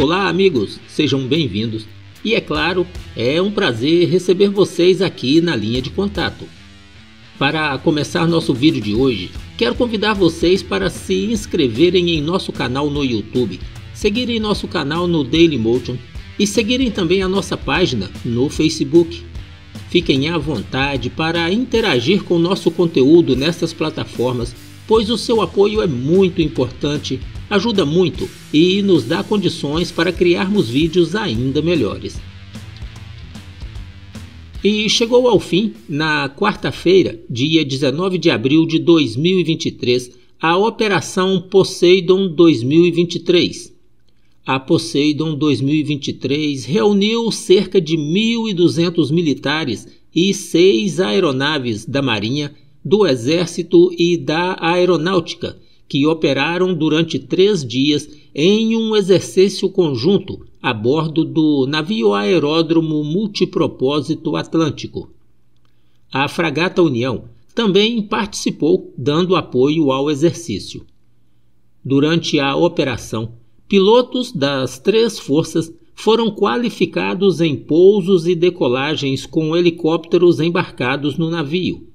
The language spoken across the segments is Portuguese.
Olá, amigos, sejam bem-vindos. E é claro, é um prazer receber vocês aqui na linha de contato. Para começar nosso vídeo de hoje, quero convidar vocês para se inscreverem em nosso canal no YouTube, seguirem nosso canal no Dailymotion e seguirem também a nossa página no Facebook. Fiquem à vontade para interagir com nosso conteúdo nessas plataformas, pois o seu apoio é muito importante ajuda muito e nos dá condições para criarmos vídeos ainda melhores. E chegou ao fim, na quarta-feira, dia 19 de abril de 2023, a Operação Poseidon 2023. A Poseidon 2023 reuniu cerca de 1.200 militares e seis aeronaves da Marinha, do Exército e da Aeronáutica que operaram durante três dias em um exercício conjunto a bordo do navio aeródromo multipropósito Atlântico. A fragata União também participou dando apoio ao exercício. Durante a operação, pilotos das três forças foram qualificados em pousos e decolagens com helicópteros embarcados no navio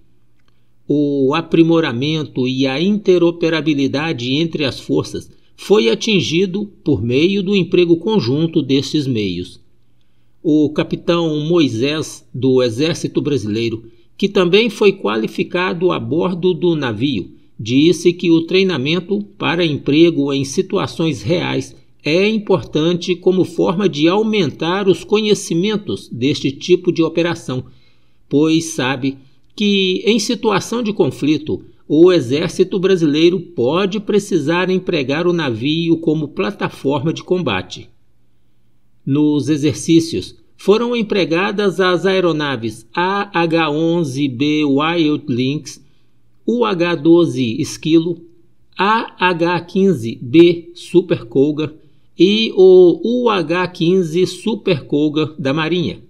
o aprimoramento e a interoperabilidade entre as forças foi atingido por meio do emprego conjunto destes meios. O capitão Moisés do Exército Brasileiro, que também foi qualificado a bordo do navio, disse que o treinamento para emprego em situações reais é importante como forma de aumentar os conhecimentos deste tipo de operação, pois sabe que, em situação de conflito, o exército brasileiro pode precisar empregar o navio como plataforma de combate. Nos exercícios, foram empregadas as aeronaves AH-11B Wild Lynx, UH-12 Esquilo, AH-15B Super Colga e o UH-15 Super Colga da Marinha.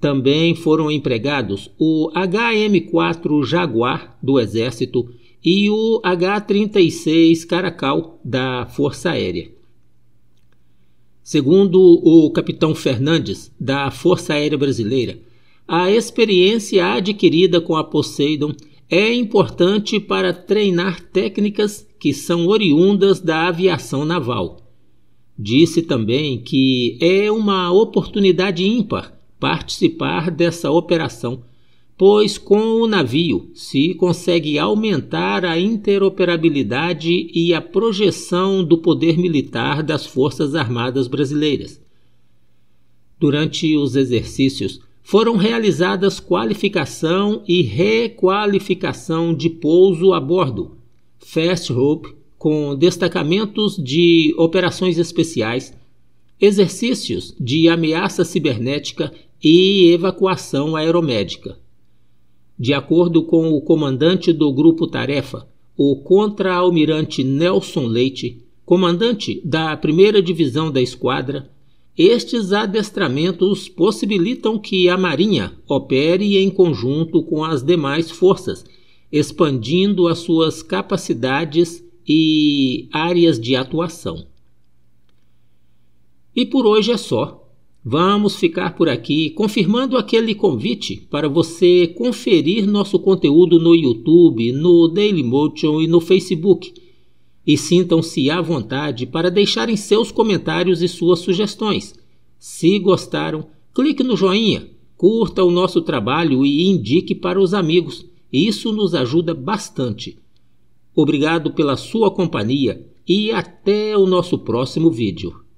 Também foram empregados o HM-4 Jaguar do Exército e o H-36 Caracal da Força Aérea. Segundo o capitão Fernandes, da Força Aérea Brasileira, a experiência adquirida com a Poseidon é importante para treinar técnicas que são oriundas da aviação naval. Disse também que é uma oportunidade ímpar participar dessa operação, pois com o navio se consegue aumentar a interoperabilidade e a projeção do poder militar das Forças Armadas Brasileiras. Durante os exercícios, foram realizadas qualificação e requalificação de pouso a bordo, fast rope, com destacamentos de operações especiais, exercícios de ameaça cibernética e evacuação aeromédica. De acordo com o comandante do Grupo Tarefa, o contra-almirante Nelson Leite, comandante da primeira divisão da esquadra, estes adestramentos possibilitam que a Marinha opere em conjunto com as demais forças, expandindo as suas capacidades e áreas de atuação. E por hoje é só. Vamos ficar por aqui, confirmando aquele convite para você conferir nosso conteúdo no YouTube, no Dailymotion e no Facebook. E sintam-se à vontade para deixarem seus comentários e suas sugestões. Se gostaram, clique no joinha, curta o nosso trabalho e indique para os amigos. Isso nos ajuda bastante. Obrigado pela sua companhia e até o nosso próximo vídeo.